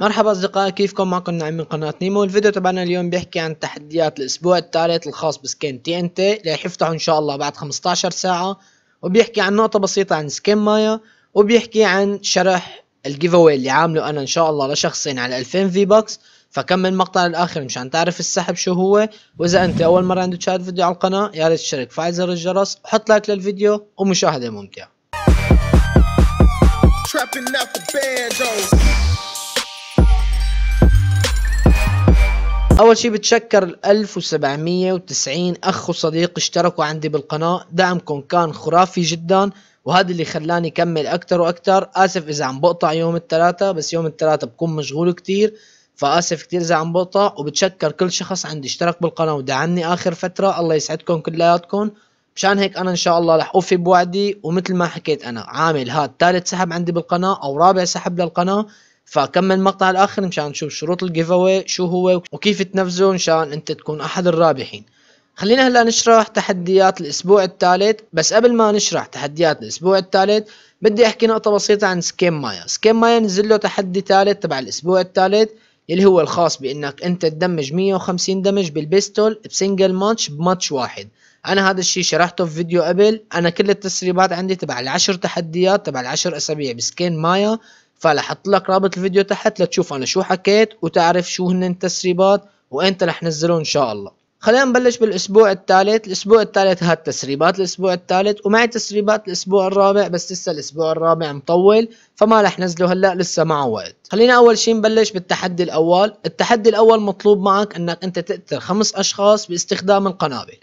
مرحبا أصدقائي كيفكم معكم نعيم من قناة نيمو الفيديو تبعنا اليوم بيحكي عن تحديات الأسبوع الثالث الخاص بسكين تي ان تي اللي رح يفتحوا إن شاء الله بعد 15 ساعة وبيحكي عن نقطة بسيطة عن سكين مايا وبيحكي عن شرح الجيف اواي اللي عامله أنا إن شاء الله لشخصين على 2000 في بوكس فكمل مقطع للآخر مشان تعرف السحب شو هو وإذا أنت أول مرة عندك تشاهد فيديو على القناة يا ريت تشترك فعل زر الجرس وحط لايك للفيديو ومشاهدة ممتعة اول شيء بتشكر ال 1790 اخ وصديق اشتركوا عندي بالقناة دعمكم كان خرافي جدا وهذا اللي خلاني كمل اكتر واكتر اسف اذا عم بقطع يوم الثلاثاء بس يوم الثلاثاء بكون مشغول كتير فاسف كتير اذا عم بقطع وبتشكر كل شخص عندي اشترك بالقناة ودعمني اخر فترة الله يسعدكم كلياتكم مشان هيك انا ان شاء الله رح اوفي بوعدي ومثل ما حكيت انا عامل هاد ثالث سحب عندي بالقناة او رابع سحب للقناة فكمل مقطع الاخر مشان نشوف شروط الجيف اواي شو هو وكيف تنفذه مشان انت تكون احد الرابحين خلينا هلا نشرح تحديات الاسبوع الثالث بس قبل ما نشرح تحديات الاسبوع الثالث بدي احكي نقطة بسيطة عن سكيم مايا سكيم مايا نزل له تحدي ثالث تبع الاسبوع الثالث اللي هو الخاص بانك انت تدمج 150 دمج بالبيستول بسنجل ماتش بماتش واحد انا هذا الشيء شرحته في فيديو قبل انا كل التسريبات عندي تبع العشر تحديات تبع العشر اسابيع بسكين مايا فلحط لك رابط الفيديو تحت لتشوف انا شو حكيت وتعرف شو هن التسريبات وانت رح نزله ان شاء الله خلينا نبلش بالاسبوع الثالث الاسبوع الثالث هات تسريبات الاسبوع الثالث ومعي تسريبات الاسبوع الرابع بس لسه الاسبوع الرابع مطول فما رح نزله هلا لسه معه وقت خلينا اول شيء نبلش بالتحدي الاول التحدي الاول مطلوب معك انك انت تقتل خمس اشخاص باستخدام القنابل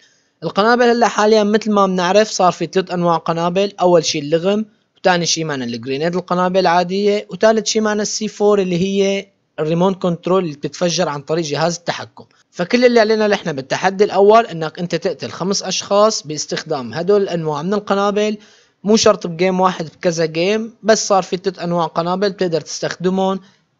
القنابل هلا حاليا مثل ما بنعرف صار في ثلاث انواع قنابل اول شيء اللغم وثاني شيء معنا الجرينيد القنابل العاديه وثالث شيء معنا السي 4 اللي هي الريموت كنترول اللي بتتفجر عن طريق جهاز التحكم فكل اللي علينا نحن بالتحدي الاول انك انت تقتل خمس اشخاص باستخدام هدول الانواع من القنابل مو شرط بجيم واحد بكذا جيم بس صار في ثلاث انواع قنابل بتقدر تستخدمهم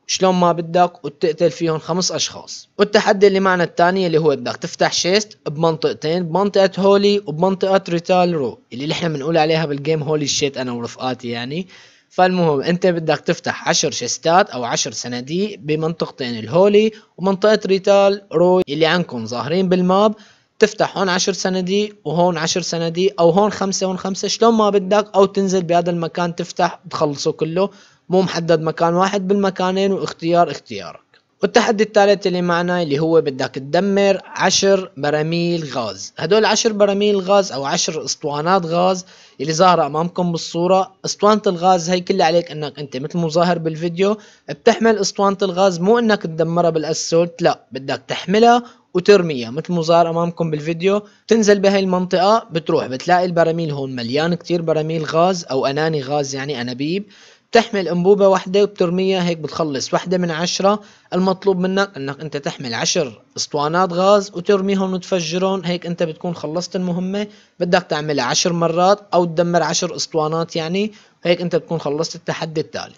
شلون ما بدك وتقتل فيهم خمس اشخاص والتحدي اللي معنا الثاني اللي هو بدك تفتح شيست بمنطقتين بمنطقه هولي وبمنطقه ريتال رو اللي نحن بنقول عليها بالجيم هولي شيت انا ورفقاتي يعني فالمهم انت بدك تفتح عشر شيستات او عشر صناديق بمنطقتين الهولي ومنطقه ريتال رو اللي عندكم ظاهرين بالماب تفتح هون عشر صناديق وهون عشر صناديق او هون خمسه هون خمسه شلون ما بدك او تنزل بهذا المكان تفتح تخلصه كله مو محدد مكان واحد بالمكانين واختيار اختيارك والتحدي الثالث اللي معنا اللي هو بدك تدمر عشر براميل غاز هدول عشر براميل غاز او عشر اسطوانات غاز اللي ظاهرة امامكم بالصورة اسطوانة الغاز هي كل عليك انك انت مثل ما ظاهر بالفيديو بتحمل اسطوانة الغاز مو انك تدمرها بالاسولت لا بدك تحملها وترميها مثل ما امامكم بالفيديو بتنزل بهي المنطقه بتروح بتلاقي البراميل هون مليان كتير براميل غاز او اناني غاز يعني انابيب بتحمل انبوبة واحدة وبترميها هيك بتخلص واحدة من عشرة المطلوب منك انك انت تحمل عشر اسطوانات غاز وترميهم وتفجرهم هيك انت بتكون خلصت المهمة بدك تعملها عشر مرات او تدمر عشر اسطوانات يعني هيك انت بتكون خلصت التحدي الثالث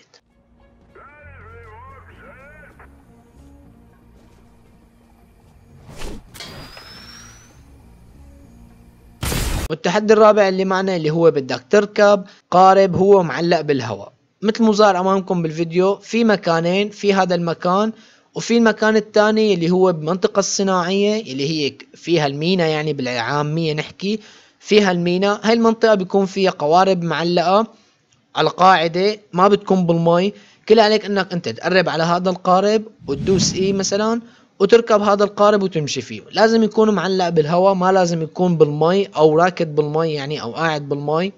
والتحدي الرابع اللي معنا اللي هو بدك تركب قارب هو معلق بالهواء مثل ما امامكم بالفيديو في مكانين في هذا المكان وفي المكان الثاني اللي هو بمنطقة الصناعية اللي هي فيها المينا يعني بالعامية نحكي فيها المينا هاي المنطقة بيكون فيها قوارب معلقة على القاعدة ما بتكون بالمي كل عليك انك انت تقرب على هذا القارب وتدوس اي مثلا وتركب هذا القارب وتمشي فيه لازم يكون معلق بالهواء ما لازم يكون بالمي او راكد بالمي يعني او قاعد بالمي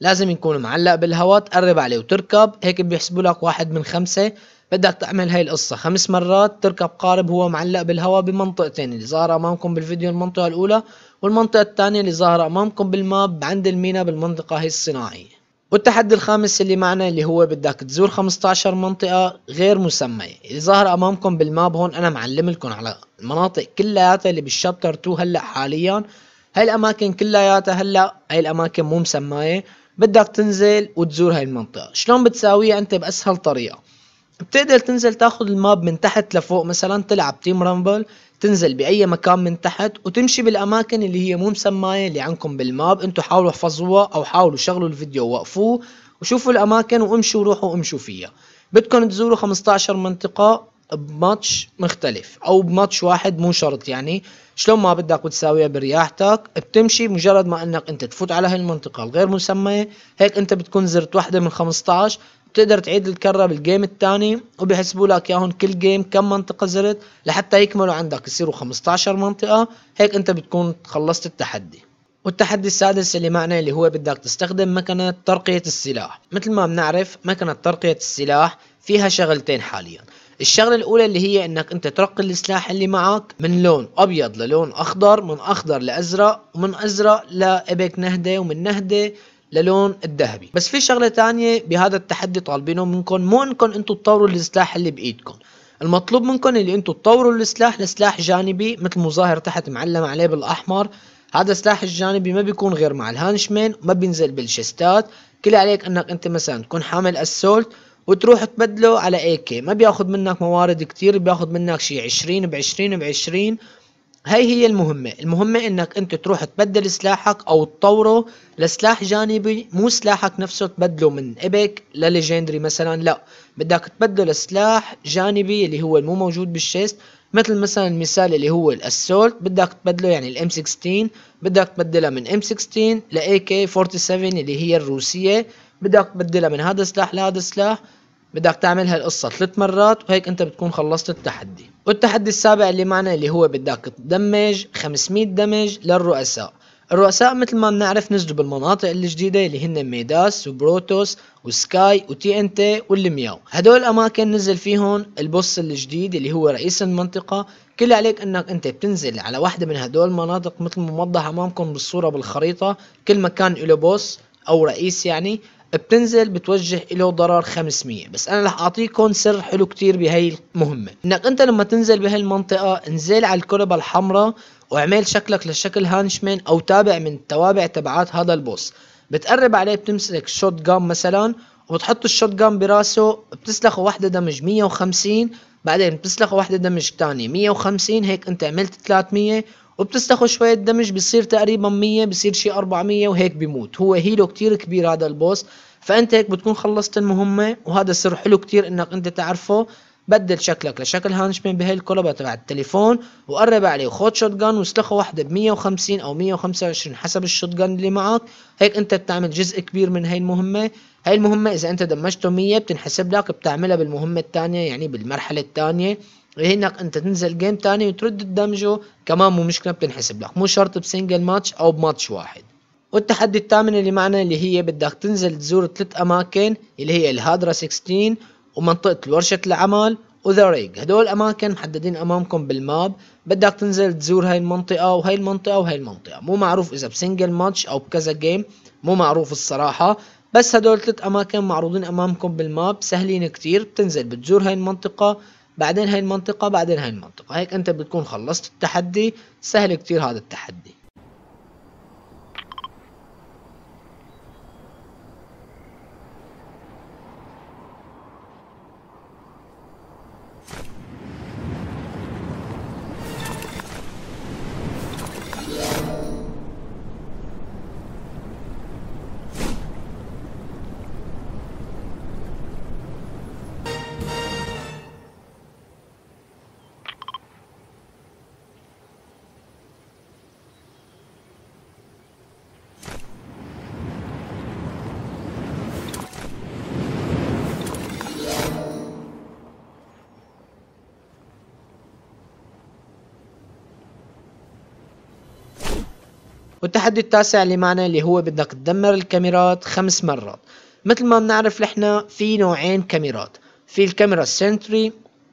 لازم يكون معلق بالهواء تقرب عليه وتركب هيك بيحسبوا لك واحد من خمسة بدك تعمل هاي القصة خمس مرات تركب قارب هو معلق بالهواء بمنطقتين اللي ظاهرة أمامكم بالفيديو المنطقة الأولى والمنطقة الثانية اللي ظاهرة أمامكم بالماب عند المينا بالمنطقة هي الصناعية والتحدي الخامس اللي معنا اللي هو بدك تزور 15 منطقة غير مسمية اللي ظاهرة أمامكم بالماب هون أنا معلم لكم على المناطق كلياتها اللي بالشابتر 2 هلأ حاليا هاي الأماكن كلياتها هلأ هاي الأماكن مو مسماية بدك تنزل وتزور هاي المنطقة شلون بتساويها انت باسهل طريقة بتقدر تنزل تاخذ الماب من تحت لفوق مثلا تلعب تيم رامبل تنزل باي مكان من تحت وتمشي بالاماكن اللي هي مو مسمايه اللي عندكم بالماب انتم حاولوا احفظوها او حاولوا شغلوا الفيديو ووقفوه وشوفوا الاماكن وامشوا روحوا امشوا فيها بدكم تزوروا 15 منطقه بماتش مختلف او بماتش واحد مو شرط يعني شلون ما بدك وتساويها برياحتك بتمشي مجرد ما انك انت تفوت على هاي المنطقه الغير مسميه هيك انت بتكون زرت واحده من 15 بتقدر تعيد الكره بالجيم الثاني وبيحسبوا لك اياهم كل جيم كم منطقه زرت لحتى يكملوا عندك يصيروا 15 منطقه هيك انت بتكون خلصت التحدي والتحدي السادس اللي معنا اللي هو بدك تستخدم مكنة ترقية السلاح مثل ما بنعرف مكنة ترقية السلاح فيها شغلتين حاليا الشغله الاولى اللي هي انك انت ترقي السلاح اللي معك من لون ابيض للون اخضر من اخضر لازرق ومن ازرق لابك نهده ومن نهده للون الذهبي بس في شغله تانية بهذا التحدي طالبينه منكم مو انكم انتم تطوروا السلاح اللي بايدكم المطلوب منكم اللي انتم تطوروا السلاح لسلاح جانبي مثل مظاهر تحت معلم عليه بالاحمر هذا السلاح الجانبي ما بيكون غير مع الهانشمين ما بينزل بالشستات كل عليك انك انت مثلا تكون حامل السولت وتروح تبدله على اي كي ما بياخذ منك موارد كتير بياخذ منك شي 20 ب 20 ب 20 هاي هي المهمة المهمة انك انت تروح تبدل سلاحك او تطوره لسلاح جانبي مو سلاحك نفسه تبدله من ايبك لليجندري مثلا لا بدك تبدله لسلاح جانبي اللي هو مو موجود بالشيست مثل مثلا المثال اللي هو الاسولت بدك تبدله يعني الام 16 بدك تبدلها من ام 16 لاي كي 47 اللي هي الروسية بدك تبدلها من هذا السلاح لهذا السلاح بدك تعمل هالقصة ثلاث مرات وهيك انت بتكون خلصت التحدي والتحدي السابع اللي معنا اللي هو بدك تدمج 500 دمج للرؤساء الرؤساء مثل ما بنعرف نزلوا بالمناطق الجديدة اللي هن ميداس وبروتوس وسكاي وتي ان تي والمياو هدول الاماكن نزل فيهم البوس الجديد اللي هو رئيس المنطقة كل عليك انك انت بتنزل على واحدة من هدول المناطق مثل ما موضح امامكم بالصورة بالخريطة كل مكان له بوس او رئيس يعني بتنزل بتوجه له ضرر 500 بس انا رح اعطيكم سر حلو كتير بهي المهمه انك انت لما تنزل بهي المنطقه انزل على الكربة الحمراء واعمل شكلك لشكل هانشمان او تابع من التوابع تبعات هذا البوس بتقرب عليه بتمسك شوت جام مثلا وبتحط الشوت جام براسه بتسلخه واحدة دمج 150 بعدين بتسلخه واحدة دمج تانية 150 هيك انت عملت 300 وبتستخو شوية دمج بصير تقريبا 100 بصير شي 400 وهيك بيموت هو هيلو كتير كبير هذا البوس فانت هيك بتكون خلصت المهمة وهذا سر حلو كتير انك انت تعرفه بدل شكلك لشكل هانشمان بهي الكولابة تبع التليفون وقرب عليه وخد شوت جان واسلخه واحدة ب 150 او 125 حسب الشوت جان اللي معك هيك انت بتعمل جزء كبير من هي المهمة هي المهمة اذا انت دمجته 100 بتنحسب لك بتعملها بالمهمة الثانية يعني بالمرحلة الثانية هنا انت تنزل جيم تاني وترد دمجه كمان مو مشكله بتنحسب لك مو شرط بسنجل ماتش او بماتش واحد والتحدي الثامن اللي معنا اللي هي بدك تنزل تزور ثلاث اماكن اللي هي الهادرا 16 ومنطقه ورشه العمل وذا ريج هدول اماكن محددين امامكم بالماب بدك تنزل تزور هاي المنطقه وهاي المنطقه وهاي المنطقه مو معروف اذا بسنجل ماتش او بكذا جيم مو معروف الصراحه بس هدول ثلاث اماكن معروضين امامكم بالماب سهلين كتير بتنزل بتزور هاي المنطقه بعدين هاي المنطقة بعدين هاي المنطقة هيك انت بتكون خلصت التحدي سهل كتير هذا التحدي والتحدي التاسع اللي معنا اللي هو بدك تدمر الكاميرات خمس مرات مثل ما بنعرف نحن في نوعين كاميرات في الكاميرا سنتري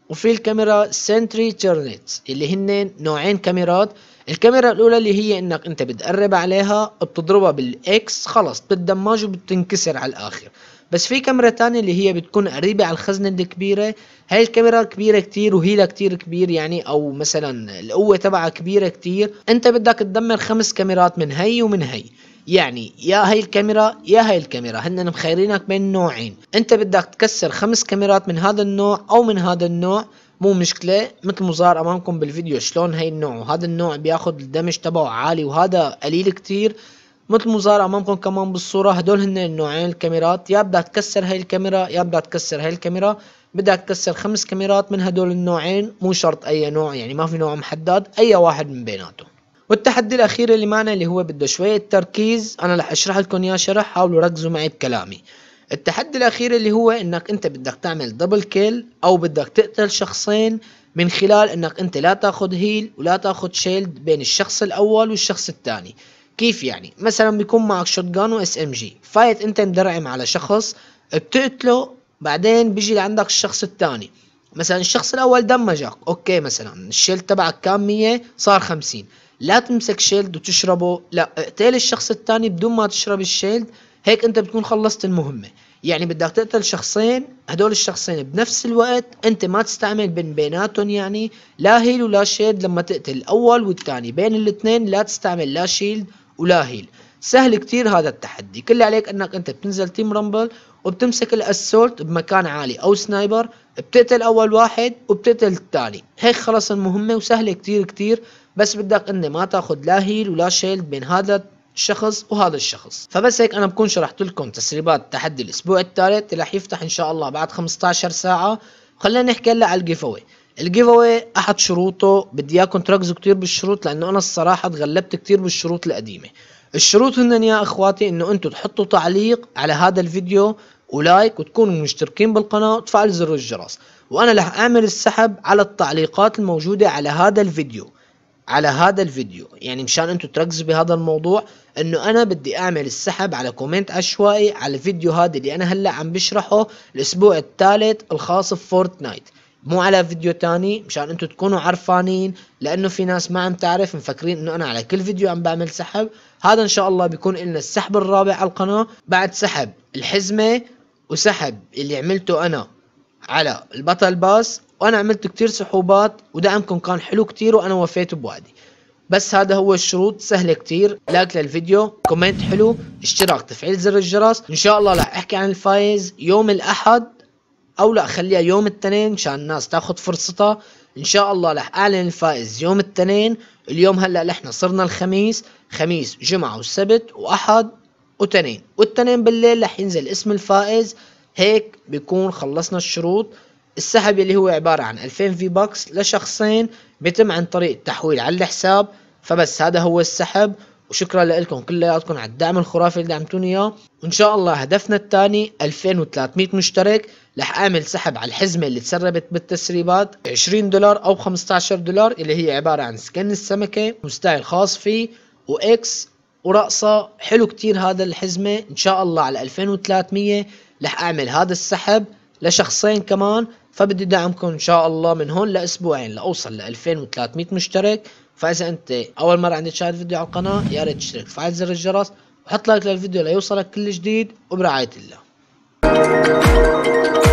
وفي الكاميرا سنتري تيرنيتس اللي هن نوعين كاميرات الكاميرا الاولى اللي هي انك انت بتقرب عليها بتضربها بالاكس خلص بتدمج وبتنكسر على الاخر بس في كاميرا تانية اللي هي بتكون قريبة على الخزنة الكبيرة هاي الكاميرا كبيرة كتير وهيلها كتير كبير يعني او مثلا القوة تبعها كبيرة كتير انت بدك تدمر خمس كاميرات من هي ومن هي يعني يا هاي الكاميرا يا هاي الكاميرا هن مخيرينك بين نوعين انت بدك تكسر خمس كاميرات من هذا النوع او من هذا النوع مو مشكلة مثل ما امامكم بالفيديو شلون هاي النوع وهذا النوع بياخد الدمج تبعه عالي وهذا قليل كتير مثل مزارع امامكم كمان بالصوره هدول هن النوعين الكاميرات يا بدها تكسر هاي الكاميرا يا بدها تكسر هاي الكاميرا بدها تكسر خمس كاميرات من هدول النوعين مو شرط اي نوع يعني ما في نوع محدد اي واحد من بيناتهم والتحدي الاخير اللي معنا اللي هو بده شويه تركيز انا رح اشرح لكم اياه شرح حاولوا ركزوا معي بكلامي التحدي الاخير اللي هو انك انت بدك تعمل دبل كيل او بدك تقتل شخصين من خلال انك انت لا تاخذ هيل ولا تاخذ شيلد بين الشخص الاول والشخص الثاني كيف يعني مثلا بيكون معك شوت جان واس ام جي فايت انت مدرعم على شخص بتقتله بعدين بيجي لعندك الشخص الثاني مثلا الشخص الاول دمجك اوكي مثلا الشيلد تبعك كان 100 صار 50 لا تمسك شيلد وتشربه لا اقتل الشخص الثاني بدون ما تشرب الشيلد هيك انت بتكون خلصت المهمه يعني بدك تقتل شخصين هدول الشخصين بنفس الوقت انت ما تستعمل بين بيناتهم يعني لا هيل ولا شيلد لما تقتل الاول والثاني بين الاثنين لا تستعمل لا شيلد ولا هيل سهل كتير هذا التحدي كل اللي عليك انك انت بتنزل تيم رامبل وبتمسك الاسولت بمكان عالي او سنايبر بتقتل اول واحد وبتقتل الثاني هيك خلص المهمة وسهلة كتير كتير بس بدك انه ما تاخذ لا هيل ولا شيلد بين هذا الشخص وهذا الشخص فبس هيك انا بكون شرحت لكم تسريبات تحدي الاسبوع الثالث اللي رح يفتح ان شاء الله بعد 15 ساعة خلينا نحكي هلا على الجيفوي الجيف اواي احد شروطه بدي اياكم تركزوا كتير بالشروط لانه انا الصراحه تغلبت كتير بالشروط القديمه الشروط هن يا اخواتي انه انتم تحطوا تعليق على هذا الفيديو ولايك وتكونوا مشتركين بالقناه وتفعلوا زر الجرس وانا رح اعمل السحب على التعليقات الموجوده على هذا الفيديو على هذا الفيديو يعني مشان انتم تركزوا بهذا الموضوع انه انا بدي اعمل السحب على كومنت عشوائي على الفيديو هذا اللي انا هلا عم بشرحه الاسبوع الثالث الخاص بفورتنايت مو على فيديو تاني مشان انتم تكونوا عرفانين لانه في ناس ما عم تعرف مفكرين انه انا على كل فيديو عم بعمل سحب هذا ان شاء الله بيكون لنا السحب الرابع على القناة بعد سحب الحزمة وسحب اللي عملته انا على البطل باس وانا عملت كتير سحوبات ودعمكم كان حلو كتير وانا وفيت بوعدي بس هذا هو الشروط سهلة كتير لايك للفيديو كومنت حلو اشتراك تفعيل زر الجرس ان شاء الله رح احكي عن الفايز يوم الاحد او لا خليها يوم الاثنين مشان الناس تاخذ فرصتها ان شاء الله رح اعلن الفائز يوم الاثنين اليوم هلا نحن صرنا الخميس خميس جمعه وسبت واحد وتنين والتنين بالليل رح ينزل اسم الفائز هيك بيكون خلصنا الشروط السحب اللي هو عبارة عن 2000 في بوكس لشخصين بيتم عن طريق التحويل على الحساب فبس هذا هو السحب وشكرا لكم كلياتكم على الدعم الخرافي اللي دعمتوني اياه وان شاء الله هدفنا الثاني 2300 مشترك رح اعمل سحب على الحزمه اللي تسربت بالتسريبات 20 دولار او 15 دولار اللي هي عباره عن سكن السمكه وستايل خاص فيه واكس ورقصه حلو كتير هذا الحزمه ان شاء الله على 2300 رح اعمل هذا السحب لشخصين كمان فبدي دعمكم ان شاء الله من هون لاسبوعين لاوصل ل 2300 مشترك فاذا انت اول مره عندك تشاهد فيديو على القناه يا ريت تشترك فعل زر الجرس وحط لايك للفيديو ليوصلك كل جديد وبرعايه الله